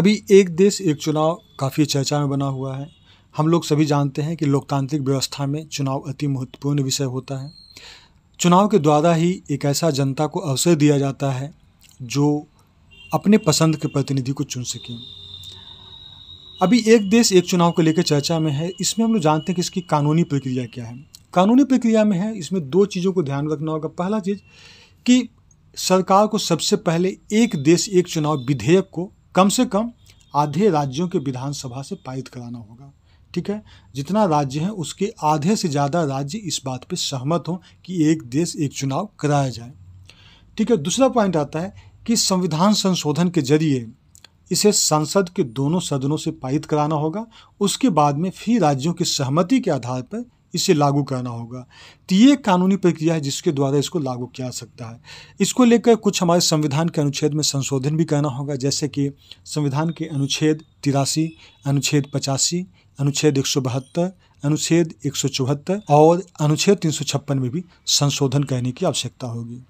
अभी एक देश एक चुनाव काफ़ी चर्चा में बना हुआ है हम लोग सभी जानते हैं कि लोकतांत्रिक व्यवस्था में चुनाव अति महत्वपूर्ण विषय होता है चुनाव के द्वारा ही एक ऐसा जनता को अवसर दिया जाता है जो अपने पसंद के प्रतिनिधि को चुन सकें अभी एक देश एक चुनाव को लेकर चर्चा में है इसमें हम लोग जानते हैं कि इसकी कानूनी प्रक्रिया क्या है कानूनी प्रक्रिया में है इसमें दो चीज़ों को ध्यान रखना होगा पहला चीज़ कि सरकार को सबसे पहले एक देश एक चुनाव विधेयक को कम से कम आधे राज्यों के विधानसभा से पारित कराना होगा ठीक है जितना राज्य है उसके आधे से ज़्यादा राज्य इस बात पे सहमत हों कि एक देश एक चुनाव कराया जाए ठीक है दूसरा पॉइंट आता है कि संविधान संशोधन के जरिए इसे संसद के दोनों सदनों से पारित कराना होगा उसके बाद में फिर राज्यों की सहमति के आधार पर इसे लागू करना होगा तो ये कानूनी प्रक्रिया है जिसके द्वारा इसको लागू किया सकता है इसको लेकर कुछ हमारे संविधान के अनुच्छेद में संशोधन भी करना होगा जैसे कि संविधान के अनुच्छेद तिरासी अनुच्छेद पचासी अनुच्छेद एक सौ बहत्तर अनुच्छेद एक सौ चौहत्तर और अनुच्छेद तीन सौ छप्पन में भी संशोधन करने की आवश्यकता होगी